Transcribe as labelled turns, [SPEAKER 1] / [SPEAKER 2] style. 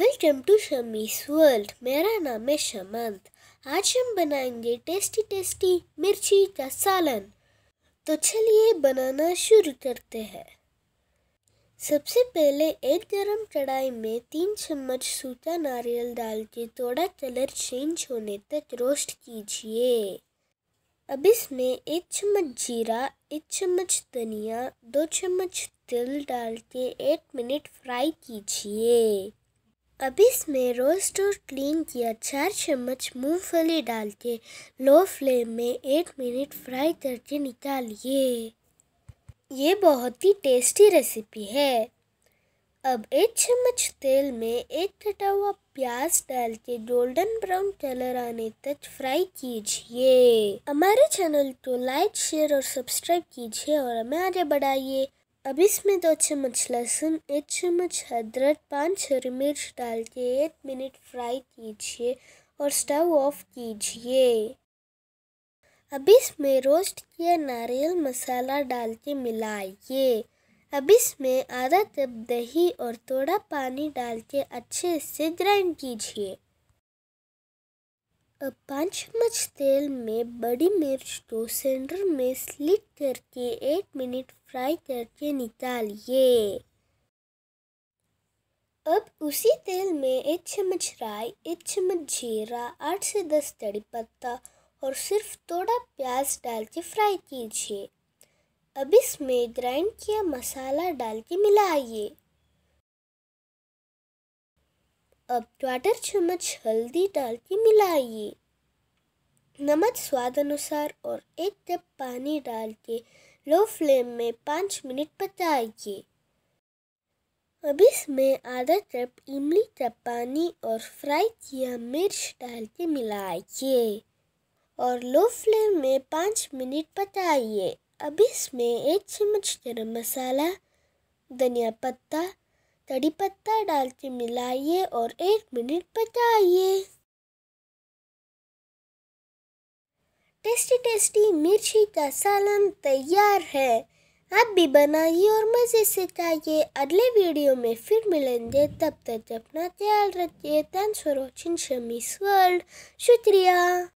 [SPEAKER 1] welcome to शमीस world मेरा नाम है शमंत आज हम बनाएंगे टेस्टी टेस्टी मिर्ची का सालन तो चलिए बनाना शुरू करते हैं सबसे पहले एक गरम कढ़ाई में तीन चम्मच सूखा नारियल डाल के थोड़ा कलर चेंज होने तक रोस्ट कीजिए अब इसमें एक चम्मच जीरा एक चम्मच धनिया दो चम्मच तिल डाल के एक मिनट फ्राई कीजिए अब इसमें रोस्ट और क्लीन किया चार चम्मच मूंगफली डाल के लो फ्लेम में एक मिनट फ्राई करके निकालिए ये बहुत ही टेस्टी रेसिपी है अब एक चम्मच तेल में एक कटा हुआ प्याज डाल के गोल्डन ब्राउन कलर आने तक फ्राई कीजिए हमारे चैनल को लाइक शेयर और सब्सक्राइब कीजिए और हमें आगे बढ़ाइए अब इसमें दो चम्मच लहसुन एक चम्मच अदरक पाँच हरी मिर्च डाल के एक मिनट फ्राई कीजिए और स्टव ऑफ कीजिए अब इसमें रोस्ट किया नारियल मसाला डाल के मिलाइए अब इसमें आधा कप दही और थोड़ा पानी डाल के अच्छे से ग्राइंड कीजिए पाँच चम्मच तेल में बड़ी मिर्च को सेंटर में स्लिट करके एक मिनट फ्राई करके निकालिए अब उसी तेल में एक चम्मच राई एक चम्मच जीरा आठ से दस कड़ी पत्ता और सिर्फ थोड़ा प्याज डाल के फ्राई कीजिए अब इसमें ग्राइंड किया मसाला डाल के मिलाइए अब क्वार्टर चम्मच हल्दी डाल के मिलाइए नमक स्वाद अनुसार और एक कप पानी डाल के लो फ्लेम में पाँच मिनट पकाइए अब इसमें आधा कप इमली का पानी और फ्राई किया मिर्च डाल के मिलाइए और लो फ्लेम में पाँच मिनट पकाइए अब इसमें एक चम्मच गरम मसाला धनिया पत्ता कड़ी पत्ता डाल के मिलाइए और एक मिनट पकाइए टेस्टी टेस्टी मिर्ची का सालन तैयार है आप भी बनाइए और मज़े से खाइए अगले वीडियो में फिर मिलेंगे तब तक अपना ख्याल रखिए थैंक्स फॉर वॉचिंग शमीस वर्ल्ड शुक्रिया